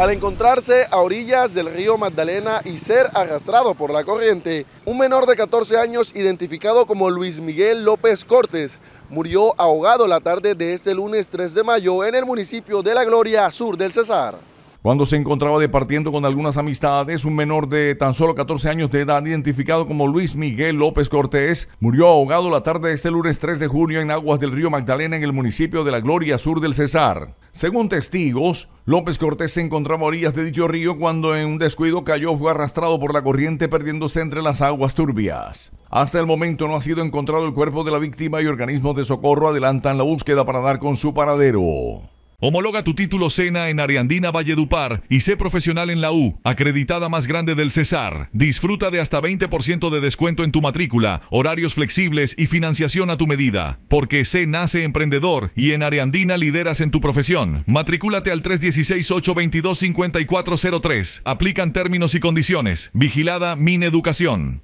Al encontrarse a orillas del río Magdalena y ser arrastrado por la corriente, un menor de 14 años identificado como Luis Miguel López Cortés murió ahogado la tarde de este lunes 3 de mayo en el municipio de La Gloria, sur del Cesar. Cuando se encontraba departiendo con algunas amistades, un menor de tan solo 14 años de edad, identificado como Luis Miguel López Cortés, murió ahogado la tarde de este lunes 3 de junio en aguas del río Magdalena en el municipio de La Gloria, sur del Cesar. Según testigos, López Cortés se encontraba a orillas de dicho río cuando en un descuido cayó fue arrastrado por la corriente perdiéndose entre las aguas turbias. Hasta el momento no ha sido encontrado el cuerpo de la víctima y organismos de socorro adelantan la búsqueda para dar con su paradero. Homologa tu título Sena en Ariandina Valledupar y sé profesional en la U, acreditada más grande del Cesar. Disfruta de hasta 20% de descuento en tu matrícula, horarios flexibles y financiación a tu medida. Porque C nace emprendedor y en Ariandina lideras en tu profesión. Matricúlate al 316-822-5403. Aplican términos y condiciones. Vigilada Mineducación.